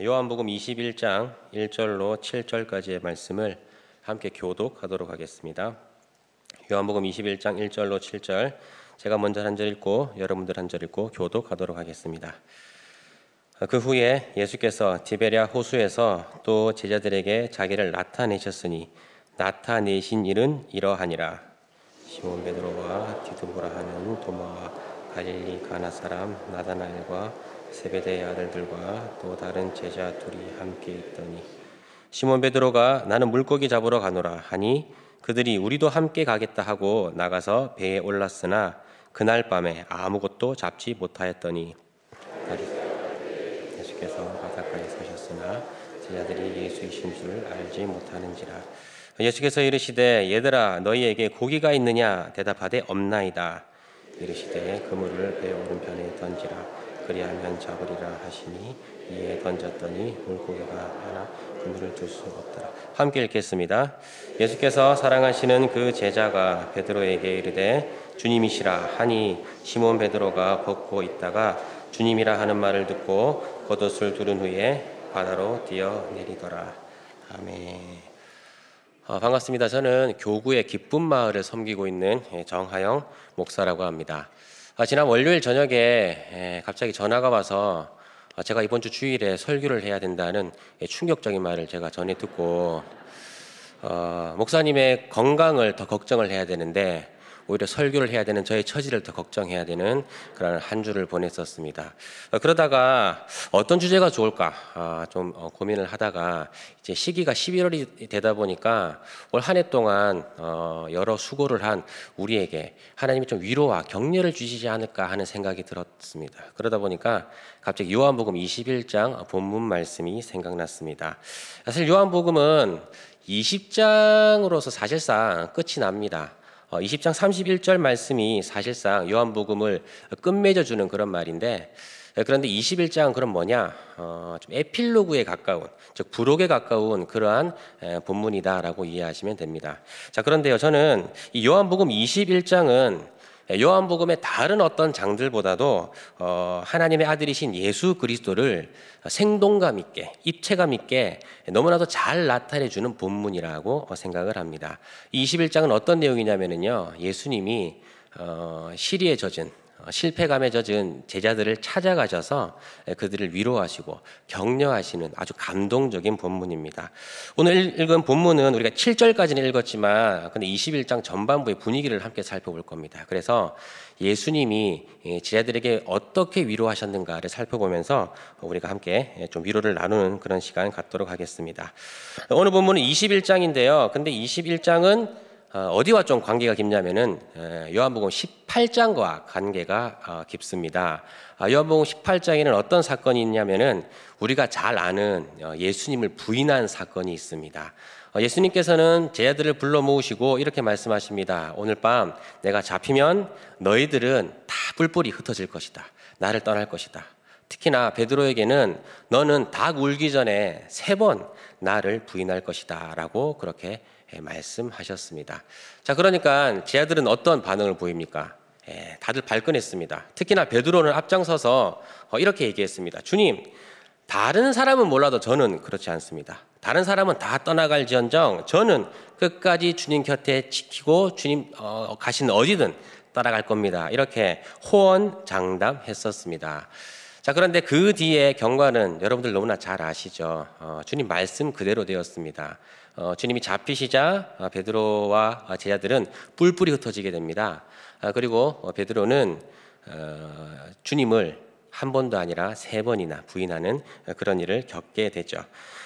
요한복음 21장 1절로 7절까지의 말씀을 함께 교독하도록 하겠습니다. 요한복음 21장 1절로 7절 제가 먼저 한 절 읽고 여러분들 한 절 읽고 교독하도록 하겠습니다. 그 후에 예수께서 디베랴 호수에서 또 제자들에게 자기를 나타내셨으니 나타내신 일은 이러하니라 시몬 베드로와 디드모라 하는 도마와 갈릴리 가나 사람 나다나엘과 세베대의 아들들과 또 다른 제자 둘이 함께 있더니 시몬 베드로가 나는 물고기 잡으러 가노라 하니 그들이 우리도 함께 가겠다 하고 나가서 배에 올랐으나 그날 밤에 아무것도 잡지 못하였더니 예수께서 바닷가에 서셨으나 제자들이 예수이신 줄 알지 못하는지라 예수께서 이르시되 얘들아 너희에게 고기가 있느냐 대답하되 없나이다 이르시되 그물을 배 오른편에 던지라 그리하면 잡으리라 하시니 이에 던졌더니 물고기가 하나 그물을 줄수 없더라. 함께 읽겠습니다. 예수께서 사랑하시는 그 제자가 베드로에게 이르되 주님이시라 하니 시몬 베드로가 벗고 있다가 주님이라 하는 말을 듣고 겉옷을 두른 후에 바다로 뛰어 내리더라. 아멘. 어, 반갑습니다. 저는 교구의 기쁨 마을을 섬기고 있는 정하영 목사라고 합니다. 아, 지난 월요일 저녁에 갑자기 전화가 와서 아, 제가 이번 주 주일에 설교를 해야 된다는 예, 충격적인 말을 제가 전해 듣고 어, 목사님의 건강을 더 걱정을 해야 되는데 오히려 설교를 해야 되는 저의 처지를 더 걱정해야 되는 그런 한 주를 보냈었습니다. 어, 그러다가 어떤 주제가 좋을까 아, 좀 어, 고민을 하다가 이제 시기가 11월이 되다 보니까 올 한 해 동안 어, 여러 수고를 한 우리에게 하나님이 좀 위로와 격려를 주시지 않을까 하는 생각이 들었습니다. 그러다 보니까 갑자기 요한복음 21장 본문 말씀이 생각났습니다. 사실 요한복음은 20장으로서 사실상 끝이 납니다. 20장 어, 31절 말씀이 사실상 요한복음을 끝맺어 주는 그런 말인데 그런데 21장은 그럼 뭐냐? 어, 좀 에필로그에 가까운, 즉 부록에 가까운 그러한 에, 본문이다라고 이해하시면 됩니다. 자, 그런데요, 저는 이 요한복음 21장은 예, 요한복음의 다른 어떤 장들보다도 어, 하나님의 아들이신 예수 그리스도를 생동감 있게 입체감 있게 너무나도 잘 나타내 주는 본문이라고 생각을 합니다. 21장은 어떤 내용이냐면요. 예수님이 어, 시리에 젖은 실패감에 젖은 제자들을 찾아가셔서 그들을 위로하시고 격려하시는 아주 감동적인 본문입니다. 오늘 읽은 본문은 우리가 7절까지는 읽었지만 근데 21장 전반부의 분위기를 함께 살펴볼 겁니다. 그래서 예수님이 예, 제자들에게 어떻게 위로하셨는가를 살펴보면서 우리가 함께 예, 좀 위로를 나누는 그런 시간 갖도록 하겠습니다. 오늘 본문은 21장인데요. 근데 21장은 어, 어디와 좀 관계가 깊냐면은 요한복음 18장과 관계가 어, 깊습니다. 아, 요한복음 18장에는 어떤 사건이 있냐면은 우리가 잘 아는 어, 예수님을 부인한 사건이 있습니다. 예수님께서는 제자들을 불러 모으시고 이렇게 말씀하십니다. 오늘 밤 내가 잡히면 너희들은 다 뿔뿔이 흩어질 것이다. 나를 떠날 것이다. 특히나 베드로에게는 너는 닭 울기 전에 세 번 나를 부인할 것이다. 라고 그렇게 예, 말씀하셨습니다. 자, 그러니까 제자들은 어떤 반응을 보입니까? 예, 다들 발끈했습니다. 특히나 베드로는 앞장서서 어, 이렇게 얘기했습니다. 주님, 다른 사람은 몰라도 저는 그렇지 않습니다. 다른 사람은 다 떠나갈지언정 저는 끝까지 주님 곁에 지키고 주님 어, 가신 어디든 따라갈 겁니다. 이렇게 호언장담했었습니다. 자 그런데 그 뒤에 경과는 여러분들 너무나 잘 아시죠. 어, 주님 말씀 그대로 되었습니다. 어, 주님이 잡히시자 어, 베드로와 제자들은 뿔뿔이 흩어지게 됩니다. 아, 그리고 어, 베드로는 어, 주님을 한 번도 아니라 세 번이나 부인하는 그런 일을 겪게 되죠.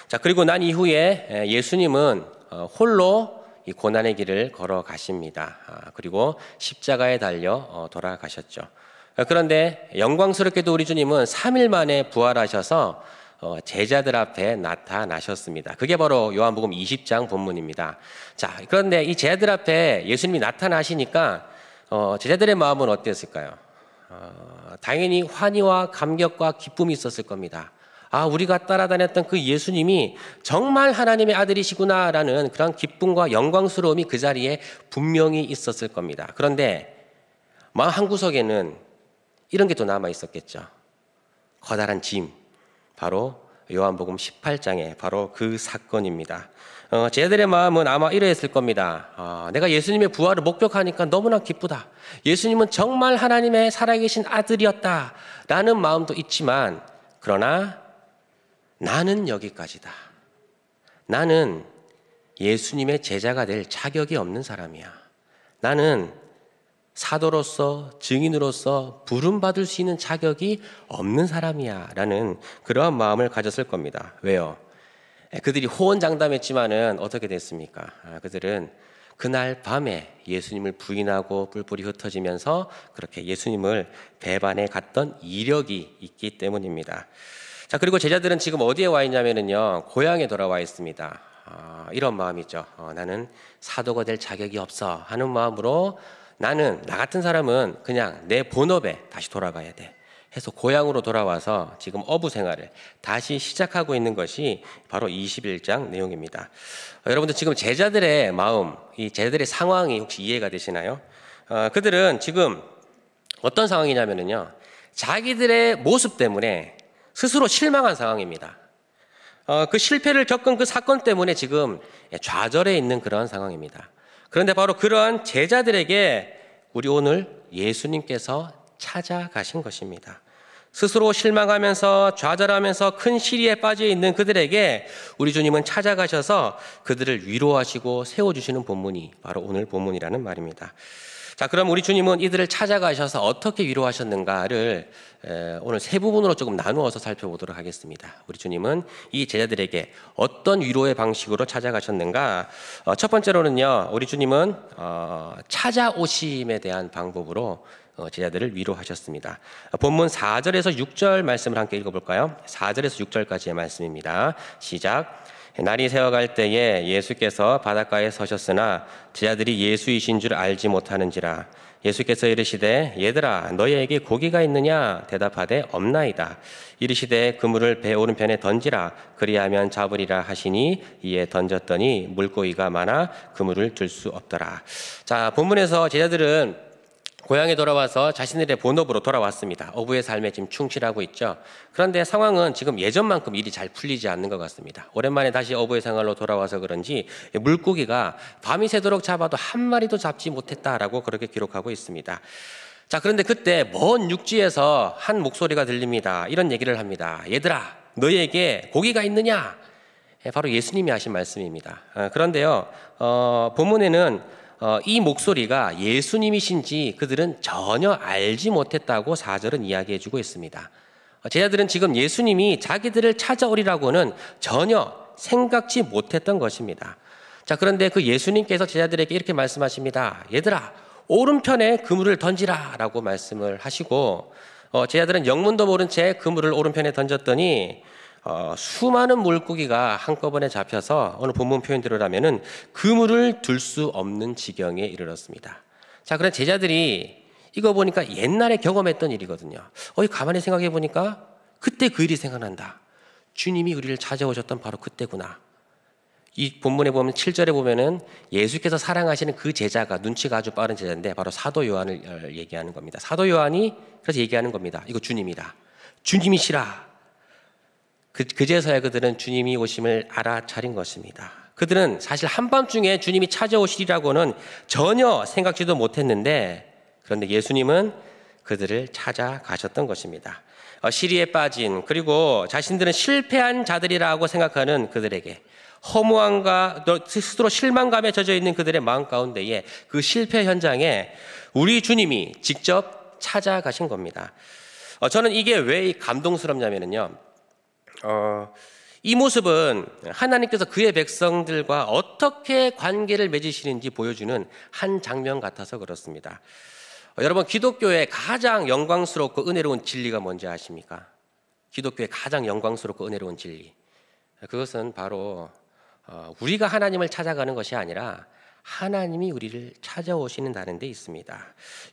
자, 그리고 난 이후에 예수님은 어, 홀로 이 고난의 길을 걸어가십니다. 아, 그리고 십자가에 달려 돌아가셨죠. 아, 그런데 영광스럽게도 우리 주님은 3일 만에 부활하셔서 어, 제자들 앞에 나타나셨습니다. 그게 바로 요한복음 20장 본문입니다. 자, 그런데 이 제자들 앞에 예수님이 나타나시니까 어, 제자들의 마음은 어땠을까요? 어, 당연히 환희와 감격과 기쁨이 있었을 겁니다. 아, 우리가 따라다녔던 그 예수님이 정말 하나님의 아들이시구나라는 그런 기쁨과 영광스러움이 그 자리에 분명히 있었을 겁니다. 그런데 마음 한구석에는 이런 게 또 남아 있었겠죠. 커다란 짐, 바로 요한복음 18장에 바로 그 사건입니다. 어, 제들의 마음은 아마 이러했을 겁니다. 어, 내가 예수님의 부활을 목격하니까 너무나 기쁘다. 예수님은 정말 하나님의 살아계신 아들이었다. 라는 마음도 있지만, 그러나 나는 여기까지다. 나는 예수님의 제자가 될 자격이 없는 사람이야. 나는 사도로서 증인으로서 부름받을 수 있는 자격이 없는 사람이야 라는 그러한 마음을 가졌을 겁니다. 왜요? 그들이 호언장담했지만은 어떻게 됐습니까? 아, 그들은 그날 밤에 예수님을 부인하고 뿔뿔이 흩어지면서 그렇게 예수님을 배반해 갔던 이력이 있기 때문입니다. 자, 그리고 제자들은 지금 어디에 와 있냐면은요, 고향에 돌아와 있습니다. 어, 이런 마음이죠. 어, 나는 사도가 될 자격이 없어 하는 마음으로 나는 나 같은 사람은 그냥 내 본업에 다시 돌아가야 돼. 해서 고향으로 돌아와서 지금 어부 생활을 다시 시작하고 있는 것이 바로 21장 내용입니다. 여러분들 지금 제자들의 마음, 이 제자들의 상황이 혹시 이해가 되시나요? 어, 그들은 지금 어떤 상황이냐면요. 자기들의 모습 때문에 스스로 실망한 상황입니다. 어, 그 실패를 겪은 그 사건 때문에 지금 예, 좌절해 있는 그런 상황입니다. 그런데 바로 그러한 제자들에게 우리 오늘 예수님께서 찾아가신 것입니다. 스스로 실망하면서 좌절하면서 큰 시리에 빠져 있는 그들에게 우리 주님은 찾아가셔서 그들을 위로하시고 세워주시는 본문이 바로 오늘 본문이라는 말입니다. 자, 그럼 우리 주님은 이들을 찾아가셔서 어떻게 위로하셨는가를 오늘 세 부분으로 조금 나누어서 살펴보도록 하겠습니다. 우리 주님은 이 제자들에게 어떤 위로의 방식으로 찾아가셨는가? 어, 첫 번째로는요, 우리 주님은 어, 찾아오심에 대한 방법으로 어, 제자들을 위로하셨습니다. 본문 4절에서 6절 말씀을 함께 읽어볼까요? 4절에서 6절까지의 말씀입니다. 시작. 날이 새어갈 때에 예수께서 바닷가에 서셨으나 제자들이 예수이신 줄 알지 못하는지라 예수께서 이르시되 얘들아 너희에게 고기가 있느냐 대답하되 없나이다 이르시되 그물을 배 오른편에 던지라 그리하면 잡으리라 하시니 이에 던졌더니 물고기가 많아 그물을 줄 수 없더라 자 본문에서 제자들은 고향에 돌아와서 자신들의 본업으로 돌아왔습니다. 어부의 삶에 지금 충실하고 있죠. 그런데 상황은 지금 예전만큼 일이 잘 풀리지 않는 것 같습니다. 오랜만에 다시 어부의 생활로 돌아와서 그런지 물고기가 밤이 새도록 잡아도 한 마리도 잡지 못했다라고 그렇게 기록하고 있습니다. 자, 그런데 그때 먼 육지에서 한 목소리가 들립니다. 이런 얘기를 합니다. 얘들아, 너희에게 고기가 있느냐? 예, 바로 예수님이 하신 말씀입니다. 아, 그런데요, 어, 본문에는 어, 이 목소리가 예수님이신지 그들은 전혀 알지 못했다고 사절은 이야기해주고 있습니다. 어, 제자들은 지금 예수님이 자기들을 찾아오리라고는 전혀 생각지 못했던 것입니다. 자, 그런데 그 예수님께서 제자들에게 이렇게 말씀하십니다. 얘들아, 오른편에 그물을 던지라 라고 말씀을 하시고, 어, 제자들은 영문도 모른 채 그물을 오른편에 던졌더니 어, 수많은 물고기가 한꺼번에 잡혀서 오늘 본문 표현대로라면은 그물을 둘 수 없는 지경에 이르렀습니다. 자, 그런 제자들이 이거 보니까 옛날에 경험했던 일이거든요. 어이 가만히 생각해 보니까 그때 그 일이 생각난다. 주님이 우리를 찾아오셨던 바로 그때구나. 이 본문에 보면 7절에 보면은 예수께서 사랑하시는 그 제자가 눈치가 아주 빠른 제자인데 바로 사도 요한을 어, 얘기하는 겁니다. 사도 요한이 그래서 얘기하는 겁니다. 이거 주님이다. 주님이시라. 그, 그제서야 그들은 주님이 오심을 알아차린 것입니다. 그들은 사실 한밤중에 주님이 찾아오시리라고는 전혀 생각지도 못했는데 그런데 예수님은 그들을 찾아가셨던 것입니다. 어, 시리에 빠진 그리고 자신들은 실패한 자들이라고 생각하는 그들에게 허무함과 스스로 실망감에 젖어 있는 그들의 마음 가운데에 그 실패 현장에 우리 주님이 직접 찾아가신 겁니다. 어, 저는 이게 왜 감동스럽냐면요. 어, 이 모습은 하나님께서 그의 백성들과 어떻게 관계를 맺으시는지 보여주는 한 장면 같아서 그렇습니다. 어, 여러분, 기독교의 가장 영광스럽고 은혜로운 진리가 뭔지 아십니까? 기독교의 가장 영광스럽고 은혜로운 진리. 그것은 바로 어, 우리가 하나님을 찾아가는 것이 아니라 하나님이 우리를 찾아오시는 다른 데 있습니다.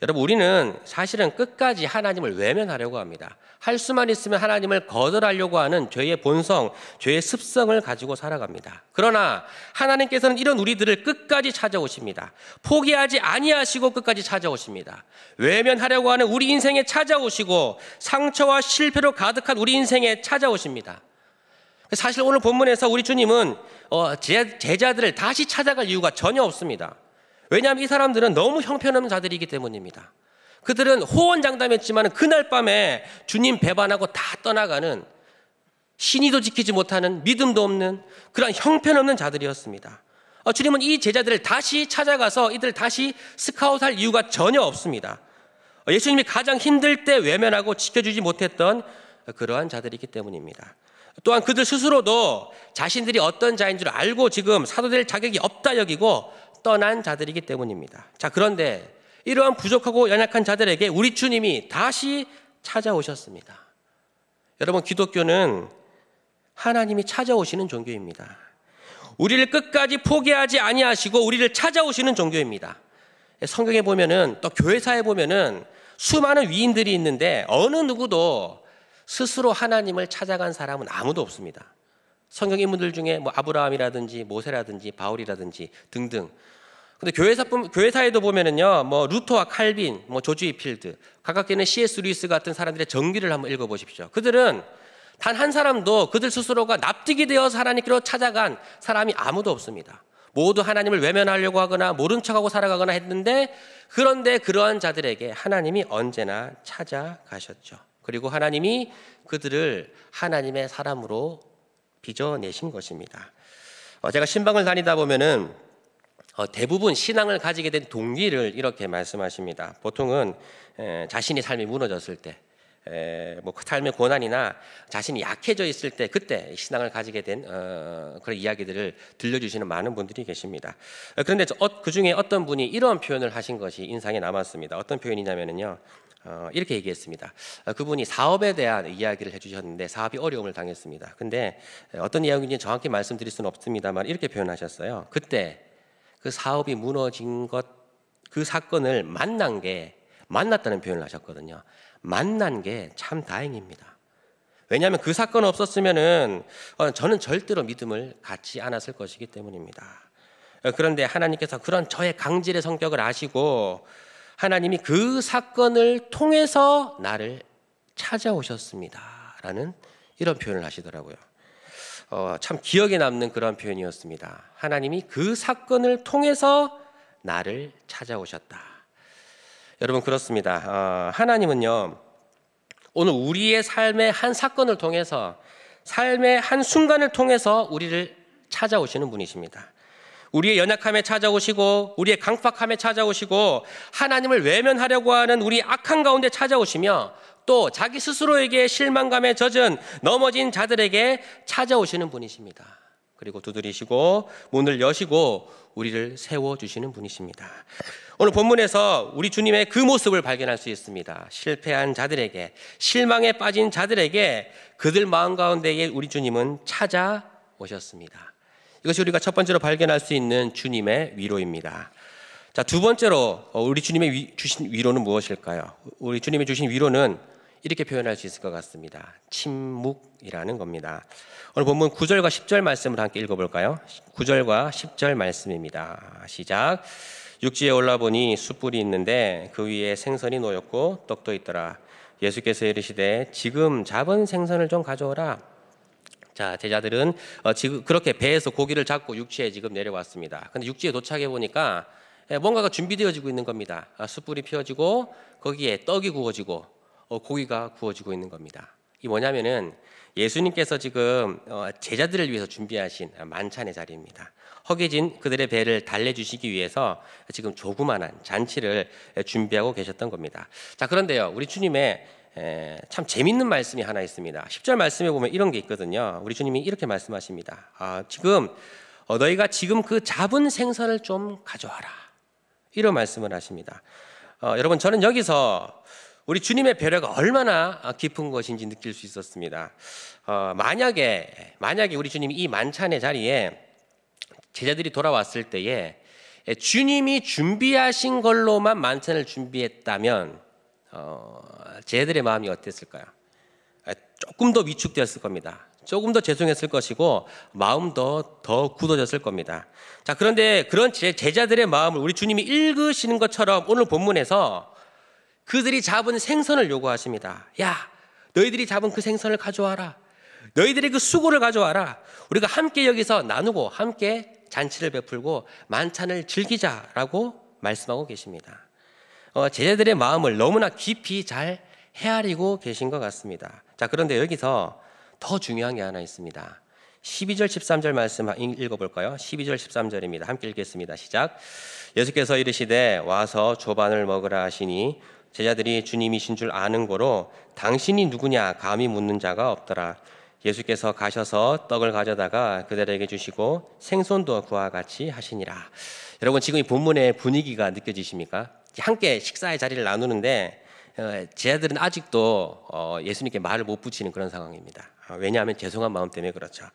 여러분 우리는 사실은 끝까지 하나님을 외면하려고 합니다. 할 수만 있으면 하나님을 거절하려고 하는 죄의 본성, 죄의 습성을 가지고 살아갑니다. 그러나 하나님께서는 이런 우리들을 끝까지 찾아오십니다. 포기하지 아니하시고 끝까지 찾아오십니다. 외면하려고 하는 우리 인생에 찾아오시고 상처와 실패로 가득한 우리 인생에 찾아오십니다. 사실 오늘 본문에서 우리 주님은 어, 제자들을 다시 찾아갈 이유가 전혀 없습니다. 왜냐하면 이 사람들은 너무 형편없는 자들이기 때문입니다. 그들은 호언장담했지만 그날 밤에 주님 배반하고 다 떠나가는 신의도 지키지 못하는 믿음도 없는 그런 형편없는 자들이었습니다. 어, 주님은 이 제자들을 다시 찾아가서 이들 다시 스카웃할 이유가 전혀 없습니다. 어, 예수님이 가장 힘들 때 외면하고 지켜주지 못했던 그러한 자들이기 때문입니다. 또한 그들 스스로도 자신들이 어떤 자인 줄 알고 지금 사도될 자격이 없다 여기고 떠난 자들이기 때문입니다. 자, 그런데 이러한 부족하고 연약한 자들에게 우리 주님이 다시 찾아오셨습니다. 여러분, 기독교는 하나님이 찾아오시는 종교입니다. 우리를 끝까지 포기하지 아니하시고 우리를 찾아오시는 종교입니다. 성경에 보면은 또 교회사에 보면은 수많은 위인들이 있는데 어느 누구도 스스로 하나님을 찾아간 사람은 아무도 없습니다. 성경 인물들 중에 뭐 아브라함이라든지 모세라든지 바울이라든지 등등. 근데 교회사 교회사에도 보면은요, 뭐 루터와 칼빈, 뭐 조지 필드, 가깝게는 C.S. 루이스 같은 사람들의 전기를 한번 읽어보십시오. 그들은 단 한 사람도 그들 스스로가 납득이 되어서 하나님께로 찾아간 사람이 아무도 없습니다. 모두 하나님을 외면하려고 하거나 모른 척하고 살아가거나 했는데 그런데 그러한 자들에게 하나님이 언제나 찾아가셨죠. 그리고 하나님이 그들을 하나님의 사람으로 빚어내신 것입니다. 어, 제가 신방을 다니다 보면은 어, 대부분 신앙을 가지게 된 동기를 이렇게 말씀하십니다. 보통은 자신이 삶이 무너졌을 때, 뭐 그 삶의 고난이나 자신이 약해져 있을 때 그때 신앙을 가지게 된 어, 그런 이야기들을 들려주시는 많은 분들이 계십니다. 그런데 그 중에 어떤 분이 이런 표현을 하신 것이 인상에 남았습니다. 어떤 표현이냐면요. 은 어, 이렇게 얘기했습니다. 어, 그분이 사업에 대한 이야기를 해주셨는데 사업이 어려움을 당했습니다. 근데 어떤 이야기인지 정확히 말씀드릴 수는 없습니다만 이렇게 표현하셨어요. 그때 그 사업이 무너진 것 그 사건을 만난 게 만났다는 표현을 하셨거든요. 만난 게 참 다행입니다. 왜냐하면 그 사건 없었으면은 어, 저는 절대로 믿음을 갖지 않았을 것이기 때문입니다. 어, 그런데 하나님께서 그런 저의 강질의 성격을 아시고 하나님이 그 사건을 통해서 나를 찾아오셨습니다. 라는 이런 표현을 하시더라고요. 어, 참 기억에 남는 그런 표현이었습니다. 하나님이 그 사건을 통해서 나를 찾아오셨다. 여러분 그렇습니다. 어, 하나님은요 오늘 우리의 삶의 한 사건을 통해서 삶의 한 순간을 통해서 우리를 찾아오시는 분이십니다. 우리의 연약함에 찾아오시고 우리의 강팍함에 찾아오시고 하나님을 외면하려고 하는 우리 악한 가운데 찾아오시며 또 자기 스스로에게 실망감에 젖은 넘어진 자들에게 찾아오시는 분이십니다. 그리고 두드리시고 문을 여시고 우리를 세워 주시는 분이십니다. 오늘 본문에서 우리 주님의 그 모습을 발견할 수 있습니다. 실패한 자들에게 실망에 빠진 자들에게 그들 마음 가운데에 우리 주님은 찾아오셨습니다. 이것이 우리가 첫 번째로 발견할 수 있는 주님의 위로입니다. 자, 두 번째로 어, 우리 주님의 위, 주신 위로는 무엇일까요? 우리 주님의 주신 위로는 이렇게 표현할 수 있을 것 같습니다. 침묵이라는 겁니다. 오늘 본문 9절과 10절 말씀을 함께 읽어볼까요? 9절과 10절 말씀입니다. 시작. 육지에 올라보니 숯불이 있는데 그 위에 생선이 놓였고 떡도 있더라. 예수께서 이르시되 지금 잡은 생선을 좀 가져오라. 자, 제자들은 어, 지금 그렇게 배에서 고기를 잡고 육지에 지금 내려왔습니다. 근데 육지에 도착해 보니까 예, 뭔가가 준비되어지고 있는 겁니다. 아, 숯불이 피어지고 거기에 떡이 구워지고 어, 고기가 구워지고 있는 겁니다. 이 뭐냐면은 예수님께서 지금 어, 제자들을 위해서 준비하신 만찬의 자리입니다. 허기진 그들의 배를 달래주시기 위해서 지금 조그만한 잔치를 예, 준비하고 계셨던 겁니다. 자, 그런데요, 우리 주님의 예, 참 재밌는 말씀이 하나 있습니다. 10절 말씀에 보면 이런 게 있거든요. 우리 주님이 이렇게 말씀하십니다. 아, 지금 어, 너희가 지금 그 잡은 생선을 좀 가져와라. 이런 말씀을 하십니다. 어, 여러분 저는 여기서 우리 주님의 배려가 얼마나 깊은 것인지 느낄 수 있었습니다. 어, 만약에 만약에 우리 주님이 이 만찬의 자리에 제자들이 돌아왔을 때에 주님이 준비하신 걸로만 만찬을 준비했다면 어, 쟤들의 마음이 어땠을까요? 아, 조금 더 위축되었을 겁니다. 조금 더 죄송했을 것이고 마음도 더 굳어졌을 겁니다. 자 그런데 그런 제 제자들의 마음을 우리 주님이 읽으시는 것처럼 오늘 본문에서 그들이 잡은 생선을 요구하십니다. 야 너희들이 잡은 그 생선을 가져와라. 너희들의 그 수고를 가져와라. 우리가 함께 여기서 나누고 함께 잔치를 베풀고 만찬을 즐기자라고 말씀하고 계십니다. 어, 제자들의 마음을 너무나 깊이 잘 헤아리고 계신 것 같습니다. 자, 그런데 여기서 더 중요한 게 하나 있습니다. 12절 13절 말씀 읽어볼까요? 12절 13절입니다. 함께 읽겠습니다. 시작. 예수께서 이르시되 와서 조반을 먹으라 하시니 제자들이 주님이신 줄 아는 거로 당신이 누구냐 감히 묻는 자가 없더라. 예수께서 가셔서 떡을 가져다가 그들에게 주시고 생손도 그와 같이 하시니라. 여러분 지금 이 본문의 분위기가 느껴지십니까? 함께 식사의 자리를 나누는데 어, 제자들은 아직도 어, 예수님께 말을 못 붙이는 그런 상황입니다. 아, 왜냐하면 죄송한 마음 때문에 그렇죠.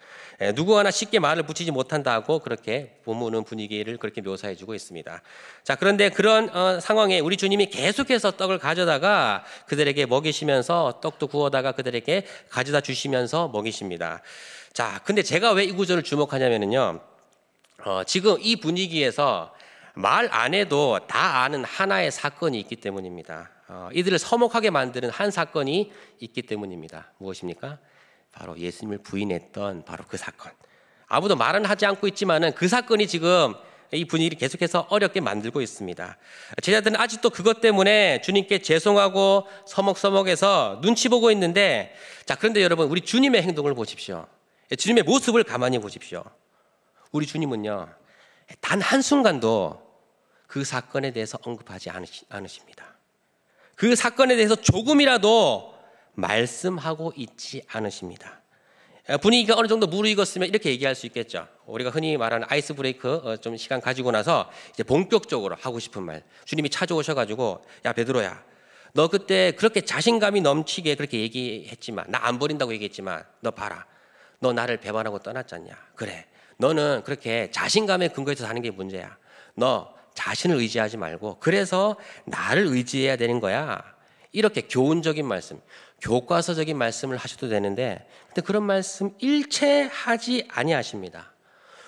예, 누구 하나 쉽게 말을 붙이지 못한다고 그렇게 부모는 분위기를 그렇게 묘사해주고 있습니다. 자, 그런데 그런 어, 상황에 우리 주님이 계속해서 떡을 가져다가 그들에게 먹이시면서 떡도 구워다가 그들에게 가져다 주시면서 먹이십니다. 자, 근데 제가 왜 이 구절을 주목하냐면요. 어, 지금 이 분위기에서 말안 해도 다 아는 하나의 사건이 있기 때문입니다. 어, 이들을 서먹하게 만드는 한 사건이 있기 때문입니다. 무엇입니까? 바로 예수님을 부인했던 바로 그 사건. 아무도 말은 하지 않고 있지만은 그 사건이 지금 이 분위기를 계속해서 어렵게 만들고 있습니다. 제자들은 아직도 그것 때문에 주님께 죄송하고 서먹서먹해서 눈치 보고 있는데 자, 그런데 여러분 우리 주님의 행동을 보십시오. 주님의 모습을 가만히 보십시오. 우리 주님은요. 단 한순간도 그 사건에 대해서 언급하지 않으십니다. 그 사건에 대해서 조금이라도 말씀하고 있지 않으십니다. 분위기가 어느 정도 무르익었으면 이렇게 얘기할 수 있겠죠. 우리가 흔히 말하는 아이스 브레이크 어, 좀 시간 가지고 나서 이제 본격적으로 하고 싶은 말. 주님이 찾아오셔가지고 야 베드로야, 너 그때 그렇게 자신감이 넘치게 그렇게 얘기했지만 나 안 버린다고 얘기했지만 너 봐라, 너 나를 배반하고 떠났잖냐. 그래, 너는 그렇게 자신감에 근거해서 사는 게 문제야. 너 자신을 의지하지 말고 그래서 나를 의지해야 되는 거야. 이렇게 교훈적인 말씀, 교과서적인 말씀을 하셔도 되는데 근데 그런 말씀 일체 하지 아니하십니다.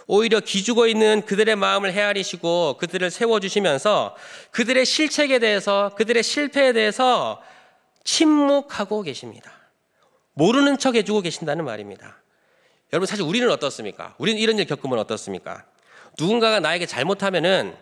오히려 기죽어 있는 그들의 마음을 헤아리시고 그들을 세워 주시면서 그들의 실책에 대해서 그들의 실패에 대해서 침묵하고 계십니다. 모르는 척 해주고 계신다는 말입니다. 여러분 사실 우리는 어떻습니까? 우리는 이런 일 겪으면 어떻습니까? 누군가가 나에게 잘못하면은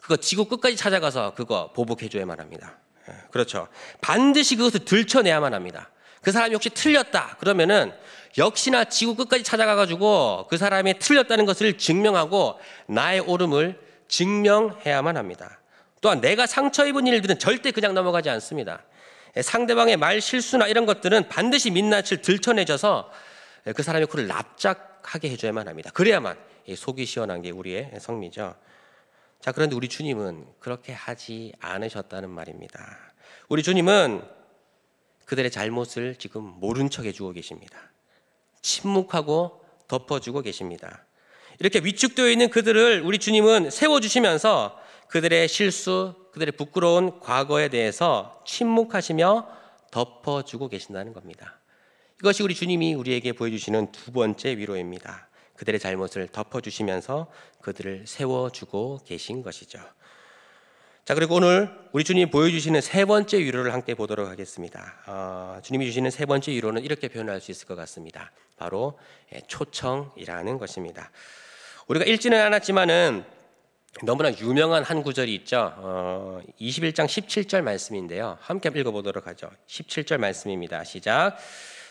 그거 지구 끝까지 찾아가서 그거 보복해줘야만 합니다. 예, 그렇죠. 반드시 그것을 들춰내야만 합니다. 그 사람이 혹시 틀렸다 그러면은 역시나 지구 끝까지 찾아가가지고 그 사람이 틀렸다는 것을 증명하고 나의 옳음을 증명해야만 합니다. 또한 내가 상처 입은 일들은 절대 그냥 넘어가지 않습니다. 예, 상대방의 말 실수나 이런 것들은 반드시 민낯을 들춰내줘서 그 사람의 코를 납작하게 해줘야만 합니다. 그래야만 속이 시원한 게 우리의 성미죠. 자, 그런데 우리 주님은 그렇게 하지 않으셨다는 말입니다. 우리 주님은 그들의 잘못을 지금 모른 척 해주고 계십니다. 침묵하고 덮어주고 계십니다. 이렇게 위축되어 있는 그들을 우리 주님은 세워주시면서 그들의 실수, 그들의 부끄러운 과거에 대해서 침묵하시며 덮어주고 계신다는 겁니다. 이것이 우리 주님이 우리에게 보여주시는 두 번째 위로입니다. 그들의 잘못을 덮어주시면서 그들을 세워주고 계신 것이죠. 자, 그리고 오늘 우리 주님이 보여주시는 세 번째 위로를 함께 보도록 하겠습니다. 어, 주님이 주시는 세 번째 위로는 이렇게 표현할 수 있을 것 같습니다. 바로 예, 초청이라는 것입니다. 우리가 읽지는 않았지만은 너무나 유명한 한 구절이 있죠. 어, 21장 17절 말씀인데요. 함께 읽어보도록 하죠. 17절 말씀입니다. 시작.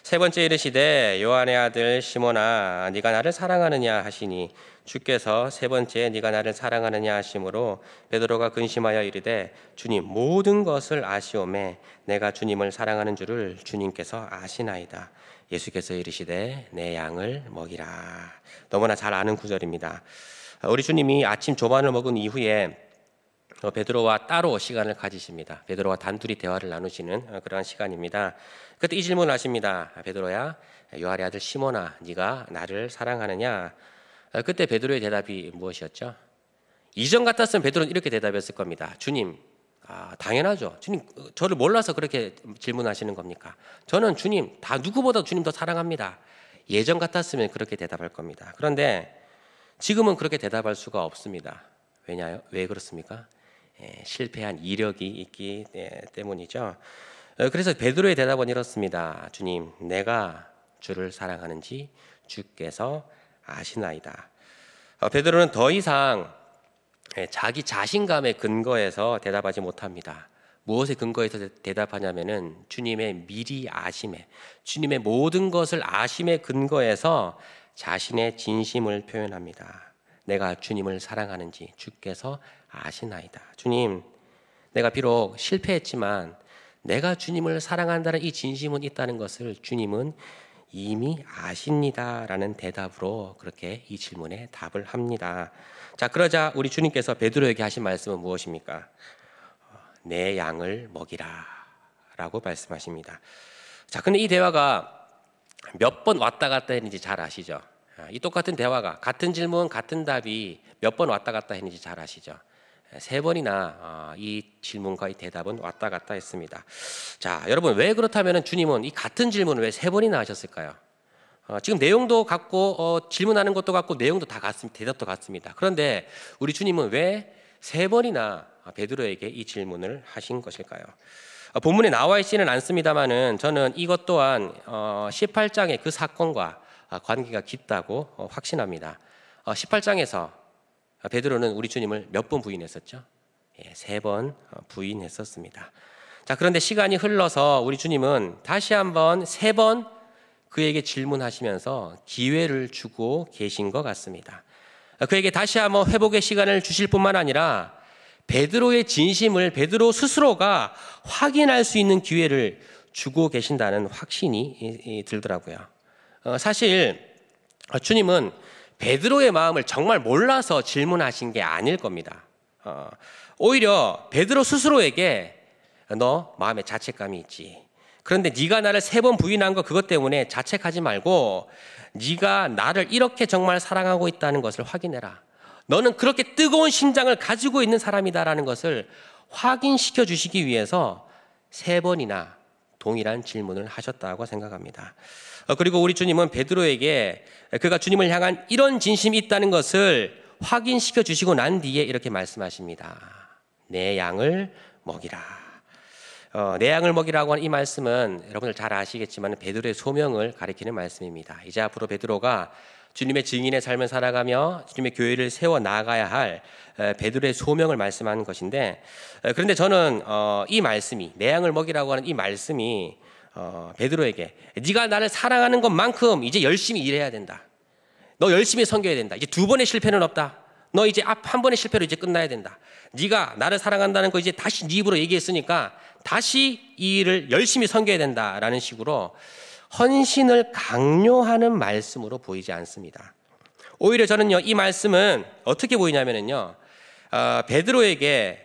세 번째 이르시되 요한의 아들 시몬아 네가 나를 사랑하느냐 하시니 주께서 세 번째 네가 나를 사랑하느냐 하심으로 베드로가 근심하여 이르되 주님 모든 것을 아시오매 내가 주님을 사랑하는 줄을 주님께서 아시나이다. 예수께서 이르시되 내 양을 먹이라. 너무나 잘 아는 구절입니다. 우리 주님이 아침 조반을 먹은 이후에 어, 베드로와 따로 시간을 가지십니다. 베드로와 단둘이 대화를 나누시는 어, 그러한 시간입니다. 그때 이 질문을 하십니다. 아, 베드로야, 요하의 아들 시모나 네가 나를 사랑하느냐? 어, 그때 베드로의 대답이 무엇이었죠? 이전 같았으면 베드로는 이렇게 대답했을 겁니다. 주님, 아, 당연하죠. 주님, 저를 몰라서 그렇게 질문하시는 겁니까? 저는 주님, 다 누구보다 주님 더 사랑합니다. 예전 같았으면 그렇게 대답할 겁니다. 그런데 지금은 그렇게 대답할 수가 없습니다. 왜냐, 요왜 그렇습니까? 예, 실패한 이력이 있기 예, 때문이죠. 어, 그래서 베드로의 대답은 이렇습니다. 주님, 내가 주를 사랑하는지 주께서 아시나이다. 어, 베드로는 더 이상 예, 자기 자신감의 근거에서 대답하지 못합니다. 무엇에 근거해서 대답하냐면은 주님의 미리 아심에 주님의 모든 것을 아심의 근거에서 자신의 진심을 표현합니다. 내가 주님을 사랑하는지 주께서 아시나이다. 주님, 내가 비록 실패했지만 내가 주님을 사랑한다는 이 진심은 있다는 것을 주님은 이미 아십니다라는 대답으로 그렇게 이 질문에 답을 합니다. 자, 그러자 우리 주님께서 베드로에게 하신 말씀은 무엇입니까? 내 양을 먹이라라고 말씀하십니다. 자, 근데 이 대화가 몇 번 왔다 갔다 했는지 잘 아시죠? 아, 이 똑같은 대화가 같은 질문 같은 답이 몇 번 왔다 갔다 했는지 잘 아시죠? 세 번이나 아, 이 질문과의 대답은 왔다 갔다 했습니다. 자, 여러분 왜 그렇다면 주님은 이 같은 질문을 왜 세 번이나 하셨을까요? 어, 지금 내용도 같고 어, 질문하는 것도 같고 내용도 다 같습니다. 대답도 같습니다. 그런데 우리 주님은 왜 세 번이나 베드로에게 이 질문을 하신 것일까요? 어, 본문에 나와 있지는 않습니다만은 저는 이것 또한 어, 18장의 그 사건과 아, 관계가 깊다고 어, 확신합니다. 18장에서 어, 아, 베드로는 우리 주님을 몇 번 부인했었죠? 예, 세번 어, 부인했었습니다. 자, 그런데 시간이 흘러서 우리 주님은 다시 한번 세 번 그에게 질문하시면서 기회를 주고 계신 것 같습니다. 아, 그에게 다시 한번 회복의 시간을 주실 뿐만 아니라 베드로의 진심을 베드로 스스로가 확인할 수 있는 기회를 주고 계신다는 확신이 들더라고요. 어, 사실 어, 주님은 베드로의 마음을 정말 몰라서 질문하신 게 아닐 겁니다. 어, 오히려 베드로 스스로에게 너 마음에 자책감이 있지. 그런데 네가 나를 세 번 부인한 거 그것 때문에 자책하지 말고 네가 나를 이렇게 정말 사랑하고 있다는 것을 확인해라. 너는 그렇게 뜨거운 심장을 가지고 있는 사람이다라는 것을 확인시켜 주시기 위해서 세 번이나 동일한 질문을 하셨다고 생각합니다. 어, 그리고 우리 주님은 베드로에게 그가 주님을 향한 이런 진심이 있다는 것을 확인시켜 주시고 난 뒤에 이렇게 말씀하십니다. 내 양을 먹이라. 어, 내 양을 먹이라고 하는 이 말씀은 여러분들 잘 아시겠지만 베드로의 소명을 가리키는 말씀입니다. 이제 앞으로 베드로가 주님의 증인의 삶을 살아가며 주님의 교회를 세워 나가야 할 베드로의 소명을 말씀하는 것인데 그런데 저는 어, 이 말씀이 내 양을 먹이라고 하는 이 말씀이 어, 베드로에게 네가 나를 사랑하는 것만큼 이제 열심히 일해야 된다. 너 열심히 섬겨야 된다. 이제 두 번의 실패는 없다. 너 이제 앞 한 번의 실패로 이제 끝나야 된다. 네가 나를 사랑한다는 거 이제 다시 네 입으로 얘기했으니까 다시 이 일을 열심히 섬겨야 된다라는 식으로 헌신을 강요하는 말씀으로 보이지 않습니다. 오히려 저는요 이 말씀은 어떻게 보이냐면요 어, 베드로에게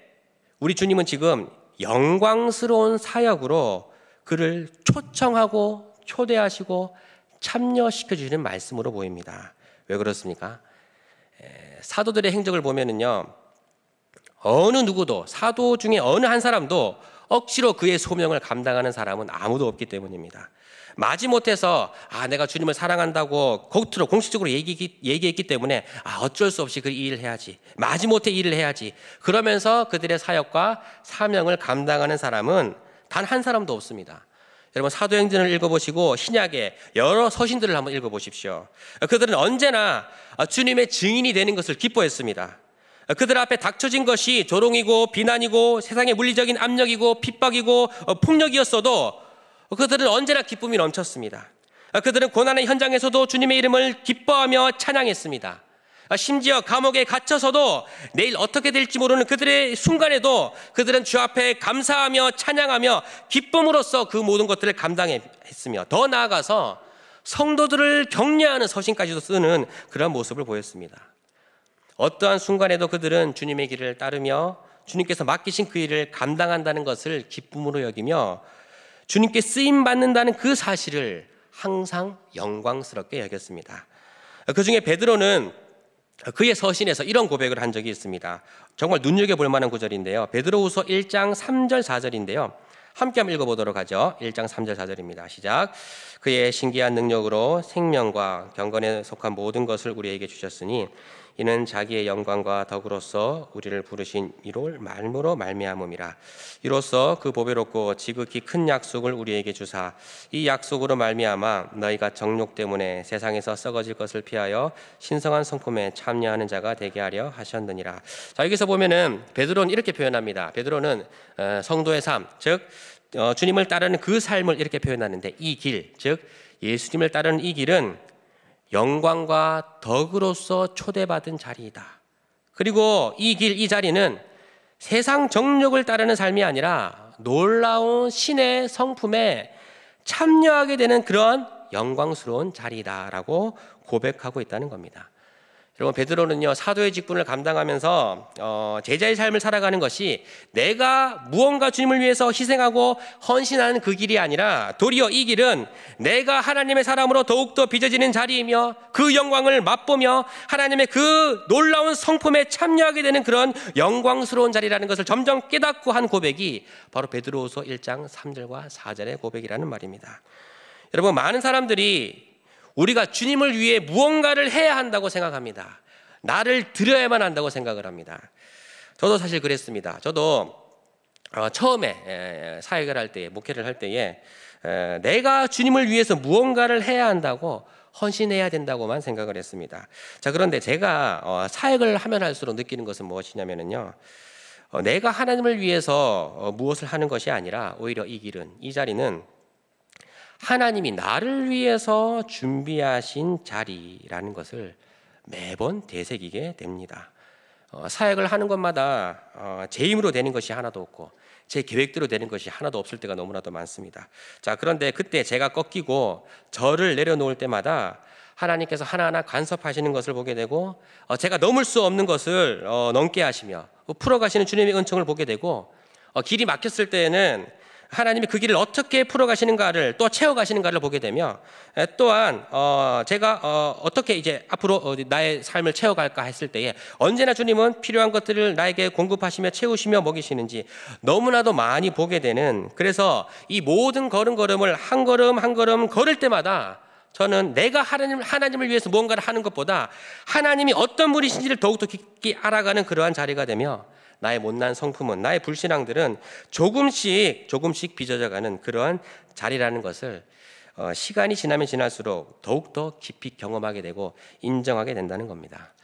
우리 주님은 지금 영광스러운 사역으로 그를 초청하고 초대하시고 참여시켜 주시는 말씀으로 보입니다. 왜 그렇습니까? 사도들의 행적을 보면은요. 어느 누구도 사도 중에 어느 한 사람도 억지로 그의 소명을 감당하는 사람은 아무도 없기 때문입니다. 마지못해서 아 내가 주님을 사랑한다고 겉으로 공식적으로 얘기, 얘기했기 때문에 아 어쩔 수 없이 그 일을 해야지 마지못해 일을 해야지 그러면서 그들의 사역과 사명을 감당하는 사람은 단한 사람도 없습니다. 여러분 사도행전을 읽어보시고 신약의 여러 서신들을 한번 읽어보십시오. 그들은 언제나 주님의 증인이 되는 것을 기뻐했습니다. 그들 앞에 닥쳐진 것이 조롱이고 비난이고 세상의 물리적인 압력이고 핍박이고 폭력이었어도 그들은 언제나 기쁨이 넘쳤습니다. 그들은 고난의 현장에서도 주님의 이름을 기뻐하며 찬양했습니다. 아, 심지어 감옥에 갇혀서도 내일 어떻게 될지 모르는 그들의 순간에도 그들은 주 앞에 감사하며 찬양하며 기쁨으로써 그 모든 것들을 감당했으며 더 나아가서 성도들을 격려하는 서신까지도 쓰는 그런 모습을 보였습니다. 어떠한 순간에도 그들은 주님의 길을 따르며 주님께서 맡기신 그 일을 감당한다는 것을 기쁨으로 여기며 주님께 쓰임 받는다는 그 사실을 항상 영광스럽게 여겼습니다. 그 중에 베드로는 그의 서신에서 이런 고백을 한 적이 있습니다. 정말 눈여겨볼 만한 구절인데요. 베드로후서 1장 3절 4절인데요. 함께 한번 읽어보도록 하죠. 1장 3절 4절입니다. 시작. 그의 신기한 능력으로 생명과 경건에 속한 모든 것을 우리에게 주셨으니 이는 자기의 영광과 덕으로서 우리를 부르신 이를 로 말므로 말미암음이라 이로써 그 보배롭고 지극히 큰 약속을 우리에게 주사 이 약속으로 말미암아 너희가 정욕 때문에 세상에서 썩어질 것을 피하여 신성한 성품에 참여하는 자가 되게 하려 하셨느니라 자 여기서 보면은 베드로는 이렇게 표현합니다 베드로는 어, 성도의 삶즉 어, 주님을 따르는 그 삶을 이렇게 표현하는데 이 길, 즉 예수님을 따르는 이 길은 영광과 덕으로서 초대받은 자리이다. 그리고 이 길, 이 자리는 세상 정력을 따르는 삶이 아니라 놀라운 신의 성품에 참여하게 되는 그런 영광스러운 자리다라고 고백하고 있다는 겁니다. 여러분 베드로는요 사도의 직분을 감당하면서 어, 제자의 삶을 살아가는 것이 내가 무언가 주님을 위해서 희생하고 헌신하는 그 길이 아니라 도리어 이 길은 내가 하나님의 사람으로 더욱더 빚어지는 자리이며 그 영광을 맛보며 하나님의 그 놀라운 성품에 참여하게 되는 그런 영광스러운 자리라는 것을 점점 깨닫고 한 고백이 바로 베드로후서 1장 3절과 4절의 고백이라는 말입니다. 여러분 많은 사람들이 우리가 주님을 위해 무언가를 해야 한다고 생각합니다. 나를 드려야만 한다고 생각을 합니다. 저도 사실 그랬습니다. 저도 어, 처음에 사역을 할 때에 목회를 할 때에 내가 주님을 위해서 무언가를 해야 한다고 헌신해야 된다고만 생각을 했습니다. 자 그런데 제가 어, 사역을 하면 할수록 느끼는 것은 무엇이냐면요. 어, 내가 하나님을 위해서 무엇을 하는 것이 아니라 오히려 이 길은 이 자리는 하나님이 나를 위해서 준비하신 자리라는 것을 매번 되새기게 됩니다. 어, 사역을 하는 것마다 어, 제 힘으로 되는 것이 하나도 없고 제 계획대로 되는 것이 하나도 없을 때가 너무나도 많습니다. 자, 그런데 그때 제가 꺾이고 저를 내려놓을 때마다 하나님께서 하나하나 간섭하시는 것을 보게 되고 어, 제가 넘을 수 없는 것을 넘게 하시며 풀어가시는 주님의 은총을 보게 되고 길이 막혔을 때에는 하나님이 그 길을 어떻게 풀어가시는가를 또 채워가시는가를 보게 되며 또한 어, 제가 어, 떻게 이제 앞으로 나의 삶을 채워갈까 했을 때에 언제나 주님은 필요한 것들을 나에게 공급하시며 채우시며 먹이시는지 너무나도 많이 보게 되는 그래서 이 모든 걸음걸음을 한 걸음 한 걸음 걸을 때마다 저는 내가 하나님, 하나님을 위해서 무언가를 하는 것보다 하나님이 어떤 분이신지를 더욱더 깊게 알아가는 그러한 자리가 되며 나의 못난 성품은 나의 불신앙들은 조금씩 조금씩 빚어져가는 그러한 자리라는 것을 어, 시간이 지나면 지날수록 더욱더 깊이 경험하게 되고 인정하게 된다는 겁니다.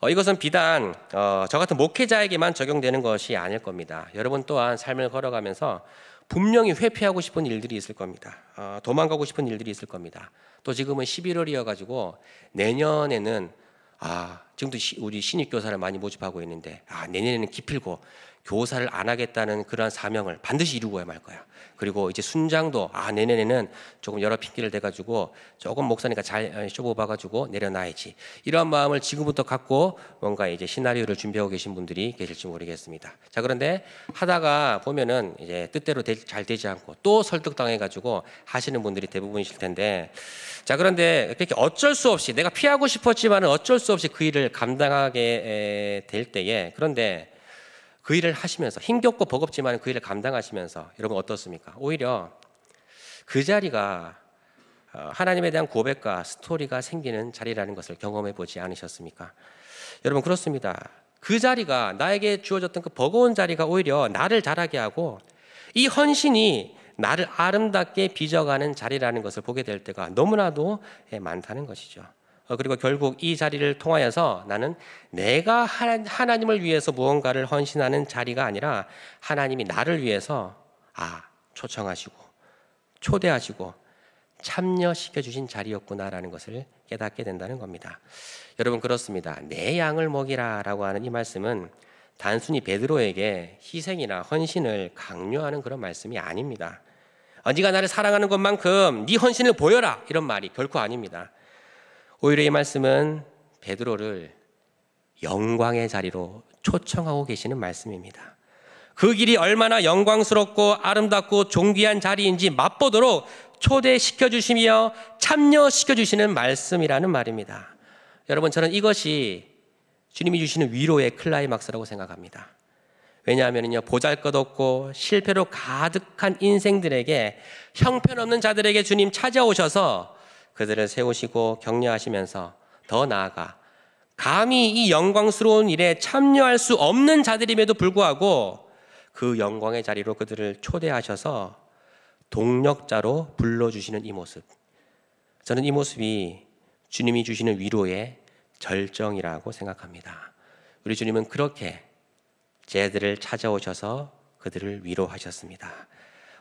어, 이것은 비단 어, 저 같은 목회자에게만 적용되는 것이 아닐 겁니다. 여러분 또한 삶을 걸어가면서 분명히 회피하고 싶은 일들이 있을 겁니다. 도망가고 싶은 일들이 있을 겁니다. 또 지금은 11월이어가지고 내년에는 아, 지금도 우리 신입 교사를 많이 모집하고 있는데 아, 내년에는 기필고 교사를 안 하겠다는 그러한 사명을 반드시 이루고야 말 거야. 그리고 이제 순장도 아 내년에는 조금 여러 핑계를 대가지고 조금 목사니까 잘 어, 쇼봐가지고 내려놔야지 이런 마음을 지금부터 갖고 뭔가 이제 시나리오를 준비하고 계신 분들이 계실지 모르겠습니다. 자 그런데 하다가 보면은 이제 뜻대로 되, 잘 되지 않고 또 설득당해가지고 하시는 분들이 대부분이실 텐데 자 그런데 이렇게 어쩔 수 없이 내가 피하고 싶었지만 은 어쩔 수 없이 그 일을 감당하게 될 때에 그런데 그 일을 하시면서 힘겹고 버겁지만 그 일을 감당하시면서 여러분 어떻습니까? 오히려 그 자리가 어, 하나님에 대한 고백과 스토리가 생기는 자리라는 것을 경험해 보지 않으셨습니까? 여러분 그렇습니다. 그 자리가 나에게 주어졌던 그 버거운 자리가 오히려 나를 잘하게 하고 이 헌신이 나를 아름답게 빚어가는 자리라는 것을 보게 될 때가 너무나도 예, 많다는 것이죠. 어, 그리고 결국 이 자리를 통하여서 나는 내가 하나님을 위해서 무언가를 헌신하는 자리가 아니라 하나님이 나를 위해서 아 초청하시고 초대하시고 참여시켜 주신 자리였구나라는 것을 깨닫게 된다는 겁니다. 여러분 그렇습니다. 내 양을 먹이라라고 하는 이 말씀은 단순히 베드로에게 희생이나 헌신을 강요하는 그런 말씀이 아닙니다. 언니가 나를 사랑하는 것만큼 네 헌신을 보여라 이런 말이 결코 아닙니다. 오히려 이 말씀은 베드로를 영광의 자리로 초청하고 계시는 말씀입니다. 그 길이 얼마나 영광스럽고 아름답고 존귀한 자리인지 맛보도록 초대시켜 주시며 참여시켜 주시는 말씀이라는 말입니다. 여러분, 저는 이것이 주님이 주시는 위로의 클라이막스라고 생각합니다. 왜냐하면요, 보잘 것 없고 실패로 가득한 인생들에게 형편없는 자들에게 주님 찾아오셔서 그들을 세우시고 격려하시면서 더 나아가 감히 이 영광스러운 일에 참여할 수 없는 자들임에도 불구하고 그 영광의 자리로 그들을 초대하셔서 동력자로 불러주시는 이 모습. 저는 이 모습이 주님이 주시는 위로의 절정이라고 생각합니다. 우리 주님은 그렇게 제들을 찾아오셔서 그들을 위로하셨습니다.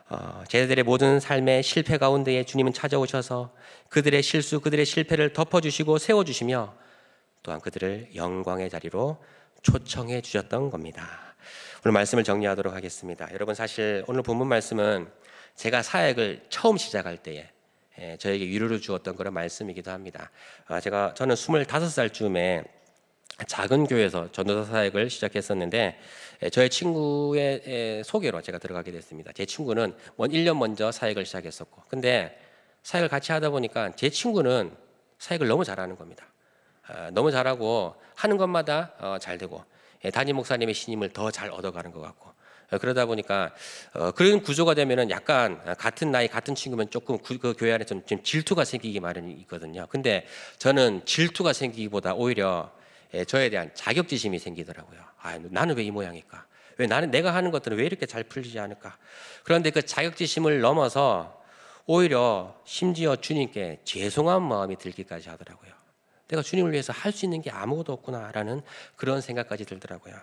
어, 제자들의 모든 삶의 실패 가운데에 주님은 찾아오셔서 그들의 실수, 그들의 실패를 덮어주시고 세워주시며 또한 그들을 영광의 자리로 초청해 주셨던 겁니다. 오늘 말씀을 정리하도록 하겠습니다. 여러분 사실 오늘 본문 말씀은 제가 사역을 처음 시작할 때에 저에게 위로를 주었던 그런 말씀이기도 합니다. 아, 제가 저는 25살쯤에 작은 교회에서 전도사 사역을 시작했었는데 저의 친구의 소개로 제가 들어가게 됐습니다. 제 친구는 1년 먼저 사역을 시작했었고 근데 사역을 같이 하다 보니까 제 친구는 사역을 너무 잘하는 겁니다. 아, 너무 잘하고 하는 것마다 어, 잘 되고 예, 담임 목사님의 신임을 더 잘 얻어가는 것 같고 어, 그러다 보니까 어, 그런 구조가 되면은 약간 같은 나이 같은 친구면 조금 그 교회 안에 좀, 질투가 생기기 마련이거든요. 근데 저는 질투가 생기기보다 오히려 예, 저에 대한 자격지심이 생기더라고요. 아, 나는 왜 이 모양일까? 왜 나는 내가 하는 것들은 왜 이렇게 잘 풀리지 않을까? 그런데 그 자격지심을 넘어서 오히려 심지어 주님께 죄송한 마음이 들기까지 하더라고요. 내가 주님을 위해서 할 수 있는 게 아무것도 없구나라는 그런 생각까지 들더라고요.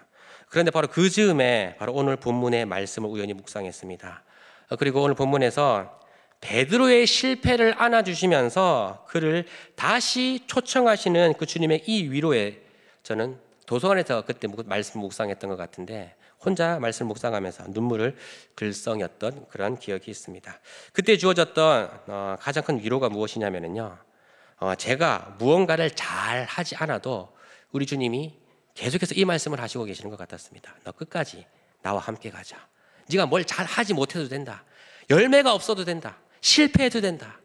그런데 바로 그 즈음에 바로 오늘 본문의 말씀을 우연히 묵상했습니다. 어, 그리고 오늘 본문에서 베드로의 실패를 안아주시면서 그를 다시 초청하시는 그 주님의 이 위로에 저는 도서관에서 그때 말씀 묵상했던 것 같은데 혼자 말씀 묵상하면서 눈물을 글썽였던 그런 기억이 있습니다. 그때 주어졌던 어, 가장 큰 위로가 무엇이냐면요. 어, 제가 무언가를 잘 하지 않아도 우리 주님이 계속해서 이 말씀을 하시고 계시는 것 같았습니다. 너 끝까지 나와 함께 가자. 네가 뭘 잘 하지 못해도 된다. 열매가 없어도 된다. 실패해도 된다.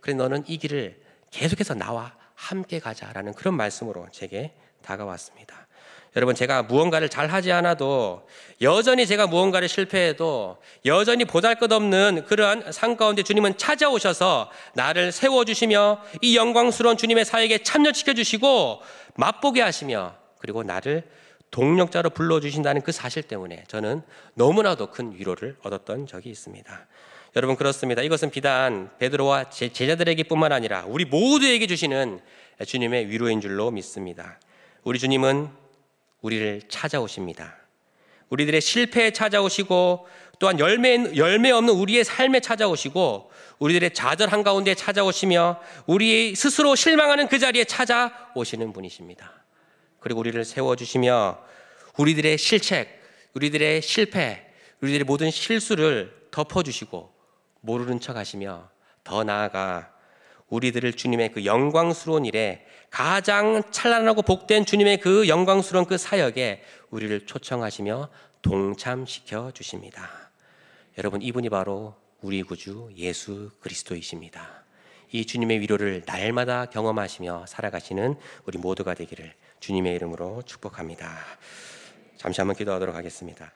그래 너는 이 길을 계속해서 나와 함께 가자라는 그런 말씀으로 제게 다가왔습니다. 여러분, 제가 무언가를 잘 하지 않아도, 여전히 제가 무언가를 실패해도, 여전히 보잘 것 없는 그러한 상 가운데 주님은 찾아오셔서 나를 세워주시며, 이 영광스러운 주님의 사역에 참여시켜주시고, 맛보게 하시며, 그리고 나를 동력자로 불러주신다는 그 사실 때문에 저는 너무나도 큰 위로를 얻었던 적이 있습니다. 여러분, 그렇습니다. 이것은 비단 베드로와 제자들에게뿐만 아니라 우리 모두에게 주시는 주님의 위로인 줄로 믿습니다. 우리 주님은 우리를 찾아오십니다. 우리들의 실패에 찾아오시고 또한 열매, 열매 없는 우리의 삶에 찾아오시고 우리들의 좌절 한가운데 찾아오시며 우리 스스로 실망하는 그 자리에 찾아오시는 분이십니다. 그리고 우리를 세워주시며 우리들의 실책, 우리들의 실패, 우리들의 모든 실수를 덮어주시고 모르는 척 하시며 더 나아가 우리들을 주님의 그 영광스러운 일에 가장 찬란하고 복된 주님의 그 영광스러운 그 사역에 우리를 초청하시며 동참시켜 주십니다. 여러분 이분이 바로 우리 구주 예수 그리스도이십니다. 이 주님의 위로를 날마다 경험하시며 살아가시는 우리 모두가 되기를 주님의 이름으로 축복합니다. 잠시 한번 기도하도록 하겠습니다.